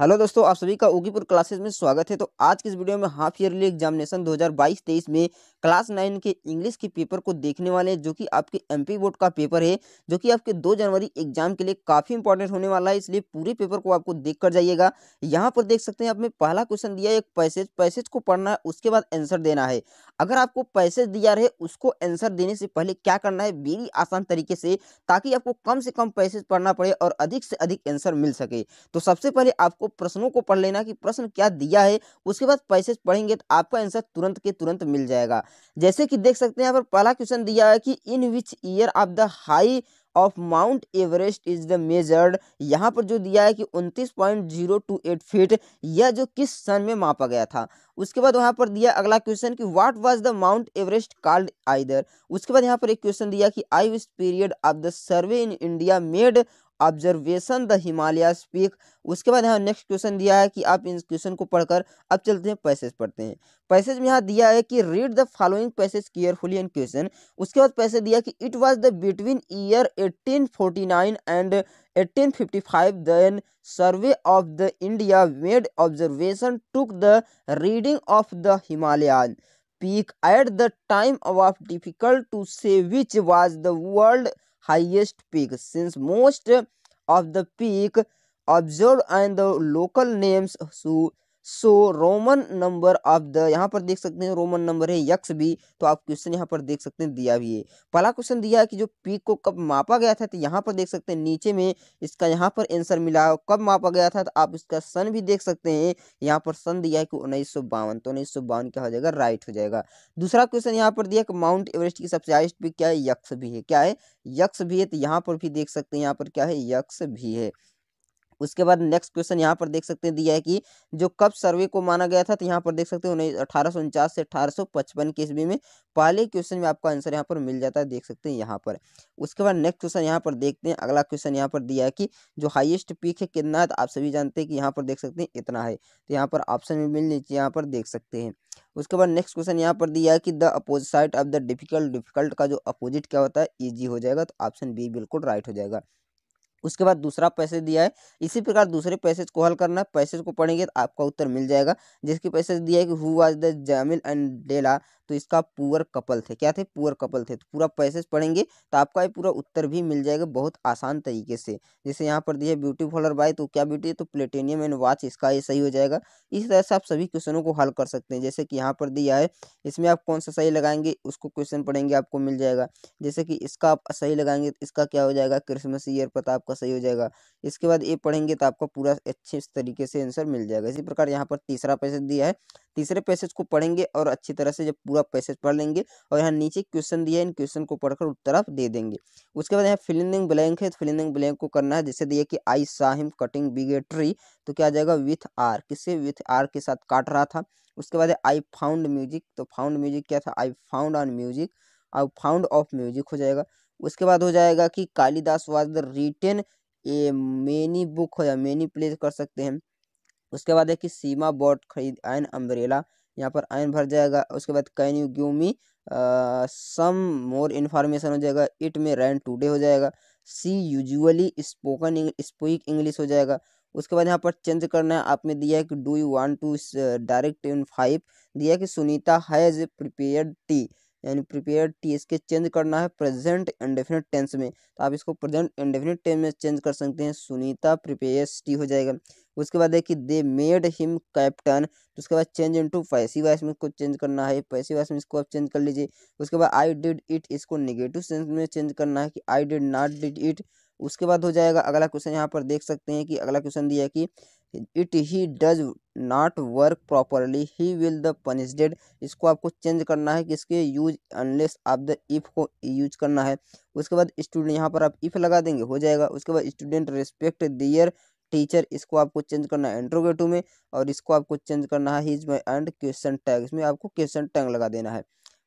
hello दोस्तों आप सभी का उगीपुर क्लासेस में स्वागत है तो आज की इस वीडियो में हाफ ईयरली एग्जामिनेशन 2022-23 में क्लास नाइन के इंग्लिश के पेपर को देखने वाले हैं जो कि आपके एमपी बोर्ड का पेपर है जो कि आपके 2 जनवरी एग्जाम के लिए काफ़ी इंपॉर्टेंट होने वाला है इसलिए पूरे पेपर को आपको देख कर जाइएगा यहाँ पर देख सकते हैं आपने पहला क्वेश्चन दिया है एक पैसेज पैसेज को पढ़ना है उसके बाद आंसर देना है अगर आपको पैसेज दिया रहे उसको आंसर देने से पहले क्या करना है बेरी आसान तरीके से ताकि आपको कम से कम पैसेज पढ़ना पड़े और अधिक से अधिक आंसर मिल सके तो सबसे पहले आपको आपको प्रश्नों को पढ़ लेना कि प्रश्न क्या दिया है उसके बाद पैसेज पढ़ेंगे तो आपका आंसर तुरंत के तुरंत मिल जाएगा जैसे कि देख सकते हैं यहाँ पर पहला क्वेश्चन दिया है कि in which year of the high of Mount Everest is the measured यहाँ पर जो दिया है कि उनतीस point zero two eight feet यह जो किस सन में मापा गया था उसके बाद वहाँ पर दिया अगला क्वेश्चन कि what was the Mount Everest called either उसके बाद यहाँ पर एक क्वेश्चन दिया कि आई विस्ट period of the survey in India made observation the Himalaya peak उसके बाद यहाँ नेक्स्ट क्वेश्चन दिया है कि आप इस क्वेश्चन को पढ़कर अब चलते हैं पैसेज पढ़ते हैं पैसेज में यहाँ दिया है कि read the following passage carefully and question उसके बाद पैसेज दिया कि it was the between year 1849 and 1855 then survey of the India made observation took the reading of the Himalaya peak at the time of difficult to say which was the world highest peak since most of the peak observed and the local names so Roman number of the यहाँ पर देख सकते हैं Roman number है x भी तो आप question यहाँ पर देख सकते हैं दिया भी है पहला क्वेश्चन दिया है कि जो पीक को कब मापा गया था तो यहाँ पर देख सकते हैं नीचे में इसका यहाँ पर आंसर मिला कब मापा गया था तो आप इसका सन भी देख सकते हैं यहाँ पर सन दिया है कि उन्नीस तो उन्नीस क्या हो जाएगा राइट हो जाएगा दूसरा क्वेश्चन यहाँ पर दिया कि माउंट एवरेस्ट की सबसे हाइस्ट पीक क्या है यक्स भी है क्या है यक्स भी है तो यहाँ पर भी देख सकते हैं यहाँ पर क्या है यक्स भी है उसके बाद नेक्स्ट क्वेश्चन यहाँ पर देख सकते हैं दिया है कि जो कब सर्वे को माना गया था तो यहाँ पर देख सकते हैं अठारह से अठारह के ईस्वी में पहले क्वेश्चन में आपका आंसर यहाँ पर मिल जाता है देख सकते हैं यहाँ पर उसके बाद नेक्स्ट क्वेश्चन यहाँ पर देखते हैं अगला क्वेश्चन यहाँ पर दिया है कि जो हाइएस्ट पीक है कितना है तो आप सभी जानते हैं कि यहाँ पर देख सकते हैं इतना है तो यहाँ पर ऑप्शन में मिल नीचे यहाँ पर देख सकते हैं उसके बाद नेक्स्ट क्वेश्चन यहाँ पर दिया है कि the opposite of the difficult difficult का जो अपोजिट क्या होता है ईजी हो जाएगा तो ऑप्शन बी बिल्कुल राइट हो जाएगा उसके बाद दूसरा पैसेज दिया है इसी प्रकार दूसरे पैसेज को हल करना है पैसेज को पढ़ेंगे तो आपका उत्तर मिल जाएगा जिसके पैसेज दिया है कि हु वाज द जैमिल एंड डेला तो इसका पुअर कपल थे क्या थे पुअर कपल थे तो पूरा पैसेज पढ़ेंगे तो आपका ये पूरा उत्तर भी मिल जाएगा बहुत आसान तरीके से जैसे यहाँ पर दिया ब्यूटी फॉलर बाय तो क्या ब्यूटी है तो प्लेटेनियम एंड वॉच इसका ये सही हो जाएगा इस तरह से आप सभी क्वेश्चनों को हल कर सकते हैं जैसे कि यहाँ पर दिया है इसमें आप कौन सा सही लगाएंगे उसको क्वेश्चन पढ़ेंगे आपको मिल जाएगा जैसे कि इसका आप सही लगाएंगे तो इसका क्या हो जाएगा क्रिसमस ईयर पता तो आपका आपका सही हो जाएगा इसके बाद ये पढ़ेंगे तो आपका पूरा अच्छे तरीके से आंसर मिल जाएगा इसी प्रकार यहाँ पर तीसरा पैसेज दिया है तीसरे पैसेज को पढ़ेंगे और अच्छी तरह से जब पूरा पैसेज पढ़ लेंगे और यहाँ नीचे क्वेश्चन दिया है इन क्वेश्चन को पढ़कर उत्तर आप दे देंगे उसके बाद यहाँ फिलिंग ब्लैंक है तो फिलिंग ब्लैंक को करना है जैसे दिया कि I saw him cutting big a tree तो क्या आ जाएगा विथ आर किससे विथ आर के साथ काट रहा था उसके बाद आई फाउंड म्यूजिक तो फाउंड म्यूजिक क्या था I found on music I found of music हो जाएगा उसके बाद हो जाएगा कि Kalidas was the written a many book हो या मेनी प्लेस कर सकते हैं उसके बाद है कि सीमा बॉट खरीद आयन अम्ब्रेला यहाँ पर आयन भर जाएगा उसके बाद can you give me some more information हो जाएगा इट में रैन टूडे हो जाएगा see usually spoken speak English हो जाएगा उसके बाद यहाँ पर चेंज करना है आपने दिया है कि do you want to direct in five दिया है कि सुनीता हैज़ प्रिपेयर टी यानी प्रिपेयर टी एस के चेंज करना है प्रेजेंट इंडेफिनेट टेंस में तो आप इसको प्रेजेंट इंडेफिनेट टेंस में चेंज कर सकते हैं सुनीता प्रिपेयर टी हो जाएगा उसके बाद देखिए दे मेड हिम कैप्टन तो उसके बाद चेंज इनटू पैसी वाइस में इसको चेंज करना है पैसी वाइस में इसको आप चेंज कर लीजिए उसके बाद आई डिड इट इसको निगेटिव सेंस में चेंज करना है कि I did not did it उसके बाद हो जाएगा अगला क्वेश्चन यहाँ पर देख सकते हैं कि अगला क्वेश्चन दिया है कि it he does not work properly he will the punished इसको आपको चेंज करना है कि इसके यूज अनलेस आप द इफ को यूज करना है उसके बाद स्टूडेंट यहाँ पर आप इफ लगा देंगे हो जाएगा उसके बाद स्टूडेंट रिस्पेक्ट दियर टीचर इसको आपको चेंज करना है इंट्रोगेटिव में और इसको आपको चेंज करना है he's my and question tag इसमें आपको क्वेश्चन टैग लगा देना है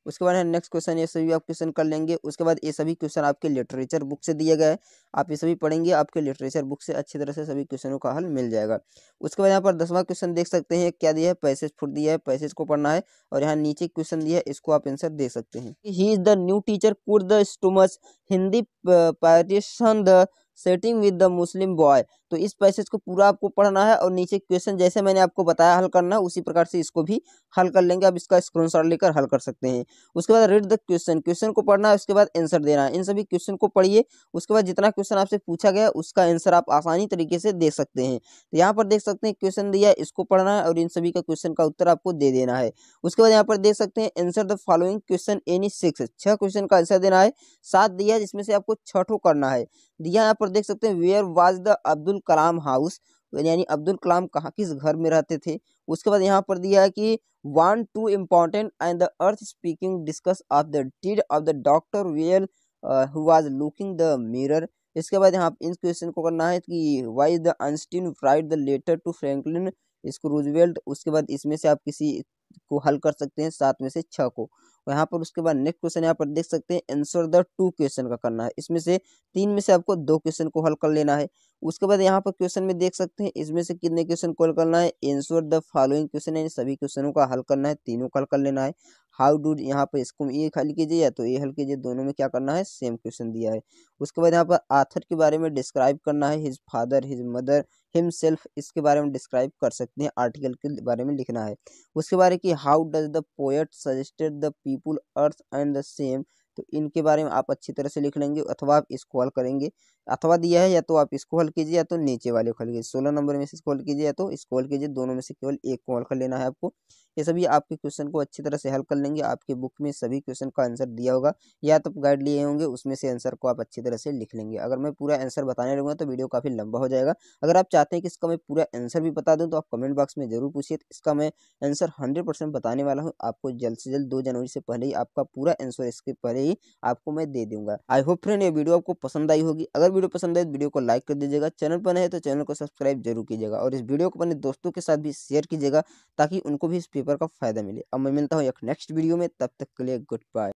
उसके बाद है नेक्स्ट क्वेश्चन ये सभी आप क्वेश्चन कर लेंगे उसके बाद ये सभी क्वेश्चन आपके लिटरेचर बुक से दिए गए आप ये सभी पढ़ेंगे आपके लिटरेचर बुक से अच्छी तरह से सभी क्वेश्चनों का हल मिल जाएगा उसके बाद यहाँ पर दसवां क्वेश्चन देख सकते हैं क्या दिया है पैसेज फुट दिया है पैसेज को पढ़ना है और यहाँ नीचे क्वेश्चन दिया है इसको आप आंसर दे सकते हैं he is the new teacher could the students Hindi पैरिशन the setting with the Muslim boy तो इस पैसेज को पूरा आपको पढ़ना है और नीचे क्वेश्चन जैसे मैंने आपको बताया हल करना है उसी प्रकार से इसको भी हल कर लेंगे आप इसका स्क्रीन लेकर हल कर सकते हैं उसके बाद रीड द क्वेश्चन क्वेश्चन को पढ़ना है उसके बाद आंसर देना है इन सभी क्वेश्चन को पढ़िए उसके बाद जितना क्वेश्चन आपसे पूछा गया उसका आंसर आप आसानी तरीके से दे सकते हैं तो यहाँ पर देख सकते हैं क्वेश्चन दिया इसको पढ़ना है और इन सभी का क्वेश्चन का उत्तर आपको दे देना है उसके बाद यहाँ पर देख सकते हैं answer the following question any six छह क्वेश्चन का आंसर देना है सात दिया जिसमें से आपको छठो करना है दिया यहाँ पर देख सकते हैं where was the Abdul Abdul Kalam house यानी अब्दुल कलाम कहाँ किस घर में रहते थे उसके बाद यहाँ पर दिया है कि one two important and the earth speaking discuss of the deed of the doctor well who was looking the mirror इसके बाद यहाँ इस क्वेश्चन को करना है कि why the Einstein write the letter to Franklin इसको रूजवेल्ट उसके बाद इसमें से आप किसी को हल कर सकते हैं सात में से छः को यहाँ पर उसके बाद नेक्स्ट क्वेश्चन यहाँ पर देख सकते हैं आंसर द टू क्वेश्चन का करना है इसमें से तीन में से आपको दो क्वेश्चन को हल कर लेना है उसके बाद यहाँ पर क्वेश्चन में देख सकते हैं इसमें से कितने क्वेश्चन को हल करना है आंसर द फॉलोइंग क्वेश्चन यानी सभी क्वेश्चनों का हल करना है तीनों का हल कर लेना है हाउ डू यहाँ पर इसको ये हल कीजिए या तो ये हल कीजिए दोनों में क्या करना है सेम क्वेश्चन दिया है उसके बाद यहाँ पर आथर के बारे में डिस्क्राइब करना है his father his mother himself इसके बारे में डिस्क्राइब कर सकते हैं आर्टिकल के बारे में लिखना है उसके बारे की how does the poet suggested the people earth and the same तो इनके बारे में आप अच्छी तरह से लिख लेंगे अथवा आप इसको करेंगे अथवा दिया है या तो आप इसको हल कीजिए या तो नीचे वाले को हल कीजिए सोलह नंबर में से इसको हल कीजिए या तो इसको हल कीजिए दोनों में से केवल एक को हल कर लेना है आपको ये सभी आपके क्वेश्चन को अच्छी तरह से हल कर लेंगे आपके बुक में सभी क्वेश्चन का आंसर दिया होगा या तो गाइड लिए होंगे उसमें से आंसर को आप अच्छी तरह से लिख लेंगे अगर मैं पूरा आंसर बताने लगूंगा तो वीडियो काफ़ी लंबा हो जाएगा अगर आप चाहते हैं कि इसका मैं पूरा आंसर भी बता दूँ तो आप कमेंट बॉक्स में जरूर पूछिए इसका मैं आंसर हंड्रेड बताने वाला हूँ आपको जल्द से जल्द दो जनवरी से पहले ही आपका पूरा आंसर इसके पहले ही आपको मैं दे दूंगा आई होप फ्रेंड ये वीडियो आपको पसंद आई होगी अगर वीडियो पसंद आए तो वीडियो को लाइक कर दीजिएगा चैनल पर है तो चैनल को सब्सक्राइब जरूर कीजिएगा और इस वीडियो को अपने दोस्तों के साथ भी शेयर कीजिएगा ताकि उनको भी इस पेपर का फायदा मिले अब मैं मिलता हूँ एक नेक्स्ट वीडियो में तब तक के लिए गुड बाय